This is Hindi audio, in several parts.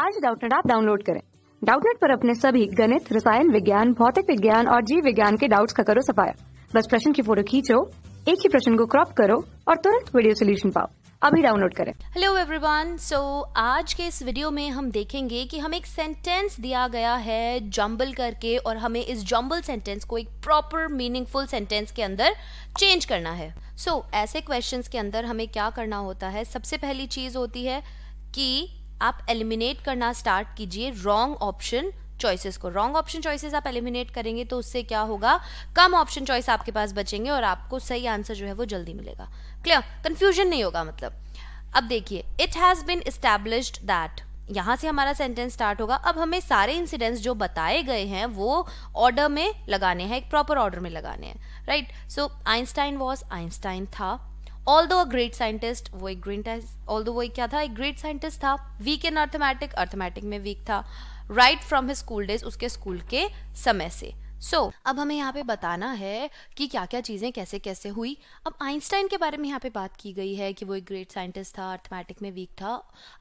आज डाउटनेट आप डाउनलोड करें डाउटनेट पर अपने सभी गणित रसायन विज्ञान भौतिक विज्ञान और जीव विज्ञान के डाउट्स का करो सफाया बस प्रश्न की फोटो खींचो एक ही प्रश्न को क्रॉप करो और तुरंत वीडियो सोल्यूशन पाओ अभी डाउनलोड करें हेलो एवरीवन सो आज के इस वीडियो में हम देखेंगे कि हमें एक सेंटेंस दिया गया है जम्बल करके और हमें इस जम्बल सेंटेंस को एक प्रॉपर मीनिंगफुल सेंटेंस के अंदर चेंज करना है सो so, ऐसे क्वेश्चंस के अंदर हमें क्या करना होता है सबसे पहली चीज होती है कि आप एलिमिनेट करना स्टार्ट कीजिए रॉन्ग ऑप्शन चॉइसेस को रॉन्ग ऑप्शन चॉइसेस आप एलिमिनेट करेंगे तो उससे क्या होगा कम ऑप्शन चॉइस आपके पास बचेंगे और आपको सही आंसर जो है वो जल्दी मिलेगा क्लियर कंफ्यूजन नहीं होगा मतलब अब देखिए it has been established that यहां से हमारा सेंटेंस स्टार्ट होगा अब हमें सारे इंसिडेंट्स जो बताए गए हैं वो ऑर्डर में लगाने हैं एक प्रॉपर ऑर्डर में लगाने हैं right so Einstein was Einstein था although a great scientist वो एक ग्रेट ऑल दो वो एक क्या था एक ग्रेट साइंटिस्ट था वीक इन अर्थमैटिक अर्थमैटिक में वीक था right from his school days उसके स्कूल के समय से सो so, अब हमें यहाँ पे बताना है कि क्या क्या चीज़ें कैसे कैसे हुई अब आइंस्टाइन के बारे में यहाँ पे बात की गई है कि वो एक ग्रेट साइंटिस्ट था अर्थमेटिक में वीक था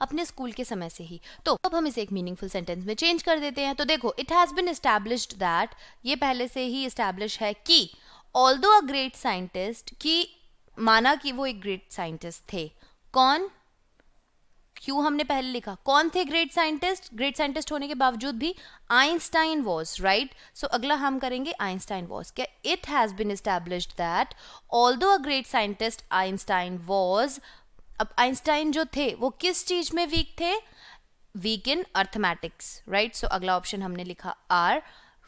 अपने स्कूल के समय से ही तो अब हम इसे एक मीनिंगफुल सेंटेंस में चेंज कर देते हैं तो देखो it has been established that ये पहले से ही इस्टेब्लिश है कि all although a great scientist की माना कि वो एक ग्रेट साइंटिस्ट थे कौन क्यों हमने पहले लिखा कौन थे ग्रेट साइंटिस्ट ग्रेट साइंटिस्ट होने के बावजूद भी आइंस्टाइन वॉज राइट सो अगला हम करेंगे आइंस्टाइन वॉज क्या it has been established that although a great scientist Einstein was अब आइंस्टाइन जो थे वो किस चीज़ में वीक थे वीक इन अर्थमैटिक्स राइट सो अगला ऑप्शन हमने लिखा R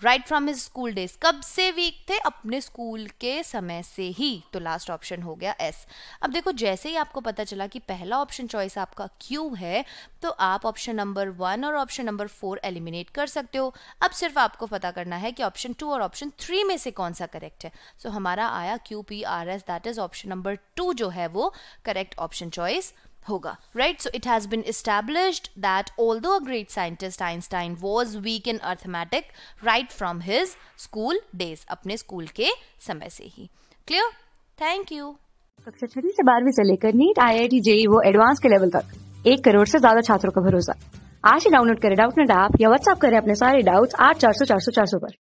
right from his school days कब से वीक थे अपने स्कूल के समय से ही तो लास्ट ऑप्शन हो गया एस अब देखो जैसे ही आपको पता चला कि पहला ऑप्शन चॉइस आपका क्यू है तो आप ऑप्शन नंबर वन और ऑप्शन नंबर फोर एलिमिनेट कर सकते हो अब सिर्फ आपको पता करना है कि ऑप्शन टू और ऑप्शन थ्री में से कौन सा करेक्ट है सो so, हमारा आया Q P R S that is option number two जो है वो करेक्ट ऑप्शन चॉइस होगा right so it has been established that although a great scientist Einstein was weak in arithmetic right from his school days अपने स्कूल के समय से ही क्लियर थैंक यू कक्षा छठी से बारहवीं से लेकर NEET I I T JEE वो एडवांस के लेवल तक एक करोड़ से ज्यादा छात्रों का भरोसा आज ही डाउनलोड करें डाउट नेट ऐप या व्हाट्सएप करें अपने सारे डाउट्स आठ चार सौ चार सौ चार सौ पर